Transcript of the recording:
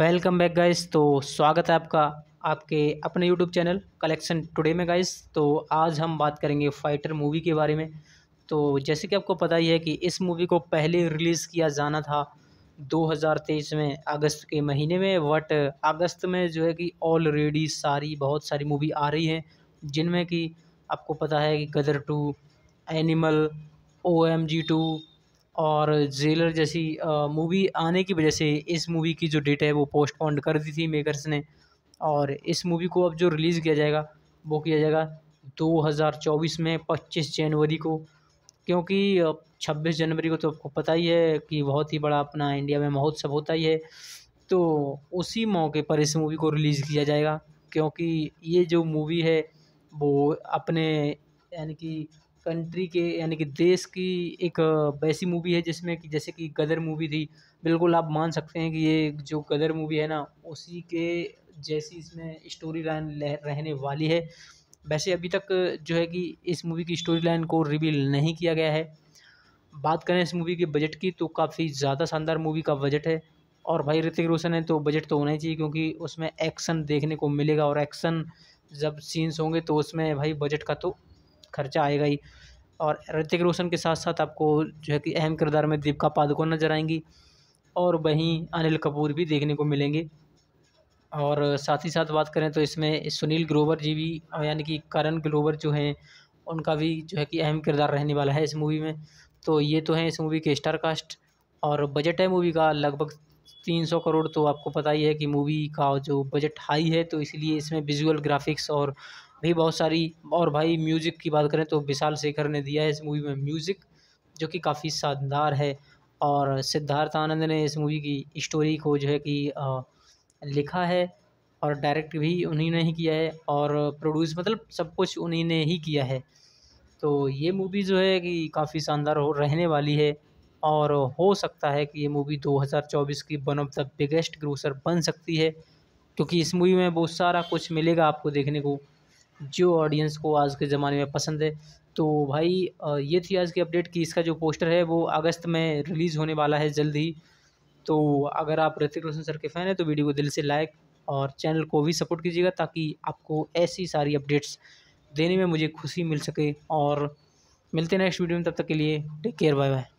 welcome back guys तो स्वागत है आपका आपके अपने यूट्यूब चैनल कलेक्शन टुडे में गाइस तो आज हम बात करेंगे फाइटर मूवी के बारे में तो जैसे कि आपको पता ही है कि इस मूवी को पहले रिलीज़ किया जाना था 2023 में अगस्त के महीने में बट अगस्त में जो है कि ऑलरेडी सारी बहुत सारी मूवी आ रही हैं जिनमें कि आपको पता है कि Gadar two Animal O M G two और जेलर जैसी मूवी आने की वजह से इस मूवी की जो डेट है वो पोस्टपोन कर दी थी मेकर्स ने और इस मूवी को अब जो रिलीज़ किया जाएगा वो किया जाएगा 2024 में 25 जनवरी को क्योंकि 26 जनवरी को तो आपको पता ही है कि बहुत ही बड़ा अपना इंडिया में महोत्सव होता ही है तो उसी मौके पर इस मूवी को रिलीज़ किया जाएगा क्योंकि ये जो मूवी है वो अपने यानी कि कंट्री के यानी कि देश की एक वैसी मूवी है जिसमें कि जैसे कि गदर मूवी थी बिल्कुल आप मान सकते हैं कि ये जो गदर मूवी है ना उसी के जैसी इसमें स्टोरी लाइन रहने वाली है वैसे अभी तक जो है कि इस मूवी की स्टोरी लाइन को रिवील नहीं किया गया है बात करें इस मूवी के बजट की तो काफ़ी ज़्यादा शानदार मूवी का बजट है और भाई ऋतिक रोशन है तो बजट तो होना ही चाहिए क्योंकि उसमें एक्शन देखने को मिलेगा और एक्शन जब सीन्स होंगे तो उसमें भाई बजट का तो खर्चा आएगा ही और ऋतिक रोशन के साथ साथ आपको जो है कि अहम किरदार में दीपिका पादुकोण नज़र आएंगी और वहीं अनिल कपूर भी देखने को मिलेंगे और साथ ही साथ बात करें तो इसमें सुनील ग्रोवर जी भी यानी कि करण ग्रोवर जो हैं उनका भी जो है कि अहम किरदार रहने वाला है इस मूवी में तो ये तो हैं इस मूवी के स्टार कास्ट और बजट है मूवी का लगभग तीन सौ करोड़ तो आपको पता ही है कि मूवी का जो बजट हाई है तो इसलिए इसमें विजुअल ग्राफिक्स और भी बहुत सारी और भाई म्यूज़िक की बात करें तो विशाल शेखर ने दिया है इस मूवी में म्यूज़िक जो कि काफ़ी शानदार है और सिद्धार्थ आनंद ने इस मूवी की स्टोरी को जो है कि लिखा है और डायरेक्ट भी उन्हीं ने ही किया है और प्रोड्यूस मतलब सब कुछ उन्हीं ने ही किया है तो ये मूवी जो है कि काफ़ी शानदार हो रहने वाली है और हो सकता है कि ये मूवी 2024 की one of the biggest grosser बन सकती है क्योंकि इस मूवी में बहुत सारा कुछ मिलेगा आपको देखने को जो ऑडियंस को आज के ज़माने में पसंद है तो भाई ये थी आज की अपडेट कि इसका जो पोस्टर है वो अगस्त में रिलीज़ होने वाला है जल्द ही तो अगर आप ऋतिक रोशन सर के फ़ैन हैं तो वीडियो को दिल से लाइक और चैनल को भी सपोर्ट कीजिएगा ताकि आपको ऐसी सारी अपडेट्स देने में मुझे खुशी मिल सके और मिलते हैं नेक्स्ट वीडियो में तब तक के लिए टेक केयर बाय बाय